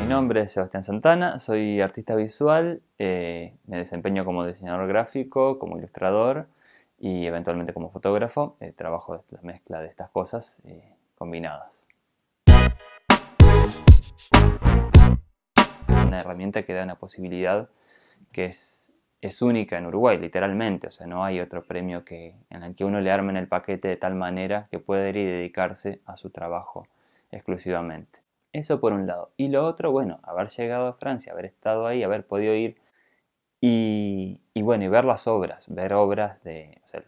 Mi nombre es Sebastián Santana, soy artista visual, eh, me desempeño como diseñador gráfico, como ilustrador y eventualmente como fotógrafo. Eh, trabajo la mezcla de estas cosas eh, combinadas. Una herramienta que da una posibilidad que es es única en Uruguay, literalmente. O sea, no hay otro premio que, en el que uno le en el paquete de tal manera que pueda ir y dedicarse a su trabajo exclusivamente. Eso por un lado. Y lo otro, bueno, haber llegado a Francia, haber estado ahí, haber podido ir y, bueno, y ver las obras, ver obras de... O sea,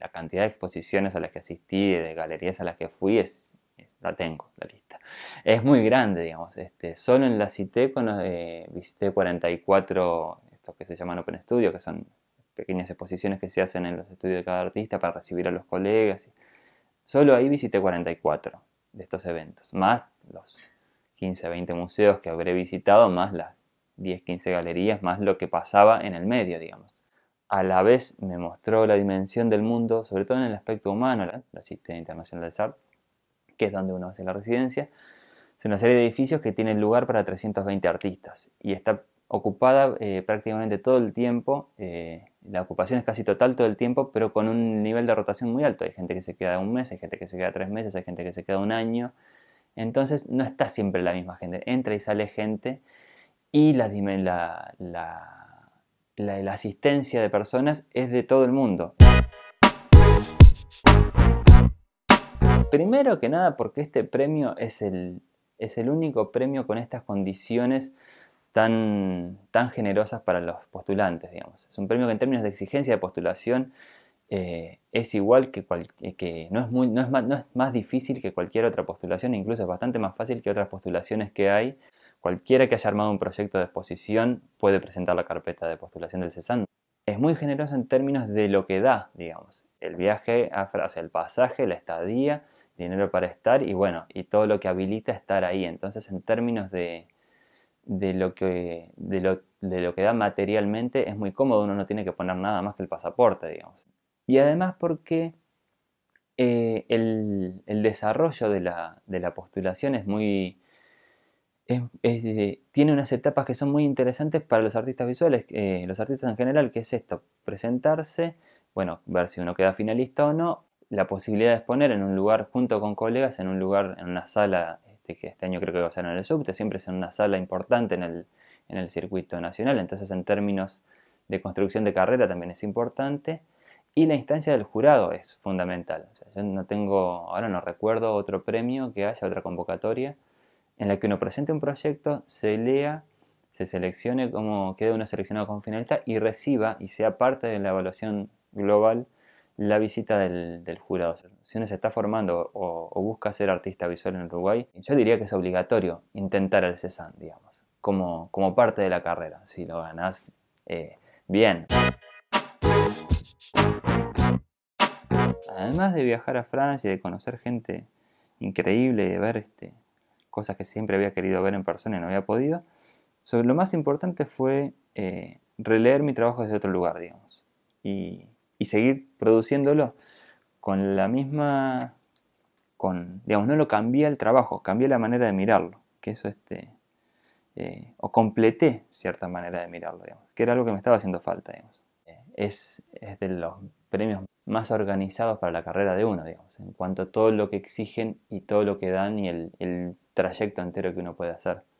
la cantidad de exposiciones a las que asistí, de galerías a las que fui, es, la tengo, la lista. Es muy grande, digamos. Este, solo en la cité eh, visité 44 que se llaman Open Studio, que son pequeñas exposiciones que se hacen en los estudios de cada artista para recibir a los colegas. Solo ahí visité 44 de estos eventos, más los 15, 20 museos que habré visitado, más las 10, 15 galerías, más lo que pasaba en el medio, digamos. A la vez me mostró la dimensión del mundo, sobre todo en el aspecto humano, la, la Internacional del SAR, que es donde uno hace la residencia. Es una serie de edificios que tienen lugar para 320 artistas y está ocupada eh, prácticamente todo el tiempo, eh, la ocupación es casi total todo el tiempo, pero con un nivel de rotación muy alto. Hay gente que se queda un mes, hay gente que se queda tres meses, hay gente que se queda un año. Entonces no está siempre la misma gente, entra y sale gente y la, asistencia de personas es de todo el mundo. Primero que nada porque este premio es el único premio con estas condiciones tan, tan generosas para los postulantes, digamos. Es un premio que en términos de exigencia de postulación eh, es igual que, cualquier... Eh, que no, es más, no es más difícil que cualquier otra postulación, incluso es bastante más fácil que otras postulaciones que hay. Cualquiera que haya armado un proyecto de exposición puede presentar la carpeta de postulación del CESAN. Es muy generoso en términos de lo que da, digamos, el viaje, el pasaje, la estadía, dinero para estar y bueno, y todo lo que habilita estar ahí. Entonces, en términos de, de lo que, de lo, que da materialmente es muy cómodo, uno no tiene que poner nada más que el pasaporte, digamos. Y además porque eh, el, desarrollo de la, postulación es muy... tiene unas etapas que son muy interesantes para los artistas visuales, eh, los artistas en general, que es esto, presentarse, bueno, ver si uno queda finalista o no, la posibilidad de exponer en un lugar junto con colegas, en un lugar, en una sala este, que este año creo que va a ser en el subte, siempre es en una sala importante en el, circuito nacional, entonces en términos de construcción de carrera también es importante. Y la instancia del jurado es fundamental. yo no tengo, ahora no recuerdo otro premio que haya, otra convocatoria, en la que uno presente un proyecto, se lea, se seleccione como quede uno seleccionado con finalista y reciba y sea parte de la evaluación global la visita del, jurado. Si uno se está formando o, busca ser artista visual en Uruguay, yo diría que es obligatorio intentar el CESAN, digamos, como, como parte de la carrera. Si lo ganas, eh, bien. Además de viajar a Francia y de conocer gente increíble, de ver este, cosas que siempre había querido ver en persona y no había podido, sobre lo más importante fue eh, releer mi trabajo desde otro lugar, digamos. Y y seguir produciéndolo con la misma, con, digamos, no lo cambié el trabajo, cambié la manera de mirarlo, que eso este, eh, o completé cierta manera de mirarlo, digamos, que era algo que me estaba haciendo falta, eh, Es, de los premios más organizados para la carrera de uno, digamos, en cuanto a todo lo que exigen y todo lo que dan y el trayecto entero que uno puede hacer.